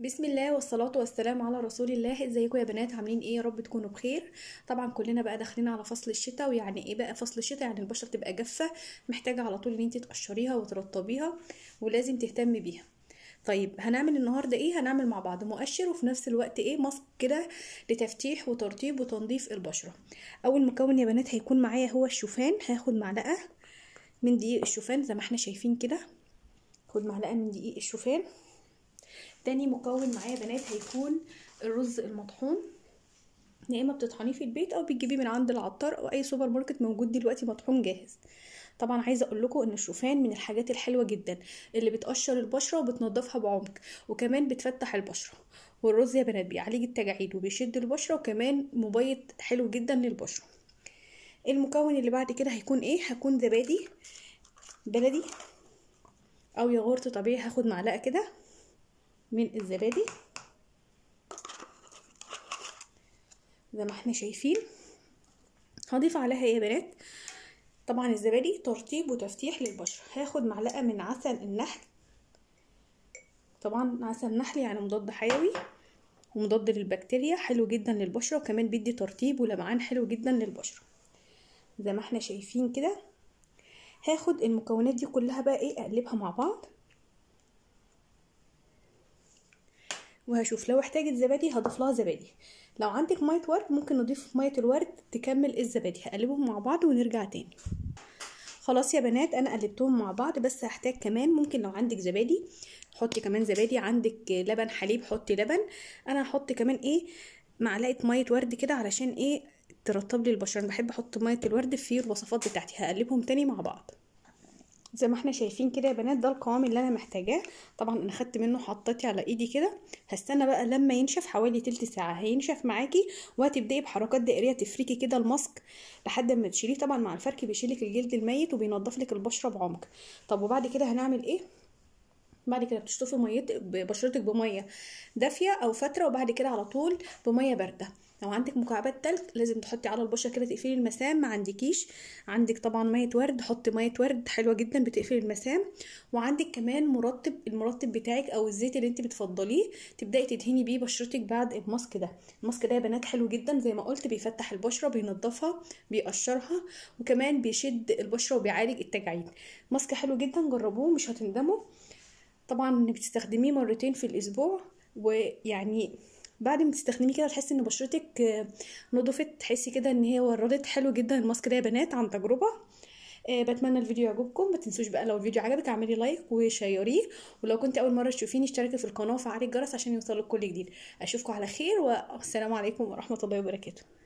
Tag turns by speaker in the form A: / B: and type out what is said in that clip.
A: بسم الله والصلاة والسلام على رسول الله ازيكم يا بنات عاملين ايه يا رب تكونوا بخير طبعا كلنا بقى داخلين على فصل الشتاء ويعني ايه بقى فصل الشتاء يعني البشرة تبقى جافة محتاجة على طول ان انت تقشريها وترطبيها ولازم تهتمي بيها طيب هنعمل النهارده ايه هنعمل مع بعض مؤشر وفي نفس الوقت ايه ماسك كده لتفتيح وترطيب وتنظيف البشره اول مكون يا بنات هيكون معايا هو الشوفان هاخد معلقه من دقيق الشوفان زي ما احنا شايفين كده خد معلقه من دقيق الشوفان تاني مكون معايا بنات هيكون الرز المطحون يا اما بتطحنيه في البيت او بتجيبيه من عند العطار او اي سوبر ماركت موجود دلوقتي مطحون جاهز طبعا عايزه اقول لكم ان الشوفان من الحاجات الحلوه جدا اللي بتقشر البشره وبتنضفها بعمق وكمان بتفتح البشره والرز يا بنات بيعالج التجاعيد وبيشد البشره وكمان مبيض حلو جدا للبشره المكون اللي بعد كده هيكون ايه هكون زبادي بلدي او ياغورت طبيعي هاخد معلقه كده من الزبادي زي ما احنا شايفين هضيف عليها ايه يا بنات طبعا الزبادي ترطيب وتفتيح للبشره هاخد معلقه من عسل النحل طبعا عسل النحل يعني مضاد حيوي ومضاد للبكتيريا حلو جدا للبشره وكمان بيدي ترطيب ولمعان حلو جدا للبشره زي ما احنا شايفين كده هاخد المكونات دي كلها بقى ايه اقلبها مع بعض وهشوف لو احتاجت زبادي هضيف لها زبادي لو عندك ميه ورد ممكن نضيف ميه الورد تكمل الزبادي هقلبهم مع بعض ونرجع تاني خلاص يا بنات انا قلبتهم مع بعض بس هحتاج كمان ممكن لو عندك زبادي حطي كمان زبادي عندك لبن حليب حطي لبن انا هحط كمان ايه معلقه ميه ورد كده علشان ايه ترطب لي البشره انا بحب احط ميه الورد في الوصفات بتاعتي هقلبهم تاني مع بعض زي ما احنا شايفين كده يا بنات ده القوام اللي انا محتاجاه طبعا انا خدت منه حطيتي على ايدي كده هستنى بقى لما ينشف حوالي تلت ساعه هينشف معاكي وهتبداي بحركات دائريه تفركي كده الماسك لحد ما تشيليه طبعا مع الفرك بيشيلك الجلد الميت وبينضف لك البشره بعمق طب وبعد كده هنعمل ايه بعد كده بتشطفي ميتك بشرتك بميه دافيه او فتره وبعد كده على طول بميه بارده لو عندك مكعبات تلج لازم تحطي على البشره كده تقفلي المسام ما عندكيش عندك طبعا ميه ورد حطي ميه ورد حلوه جدا بتقفل المسام وعندك كمان مرطب المرطب بتاعك او الزيت اللي انت بتفضليه تبداي تدهني بيه بشرتك بعد الماسك ده الماسك ده يا بنات حلو جدا زي ما قلت بيفتح البشره بينضفها بيقشرها وكمان بيشد البشره وبيعالج التجاعيد ماسك حلو جدا جربوه مش هتندموا طبعا بتستخدميه مرتين في الاسبوع ويعني بعد ما تستخدميه كده تحسي ان بشرتك آه، نضفت تحسي كده ان هي وردت حلو جدا الماسك ده يا بنات عن تجربه آه، بتمنى الفيديو يعجبكم ما تنسوش بقى لو الفيديو عجبك اعملي لايك وشيريه ولو كنت اول مره تشوفيني اشتركي في القناه وفعلي الجرس عشان يوصلك كل جديد اشوفكم على خير والسلام عليكم ورحمه الله وبركاته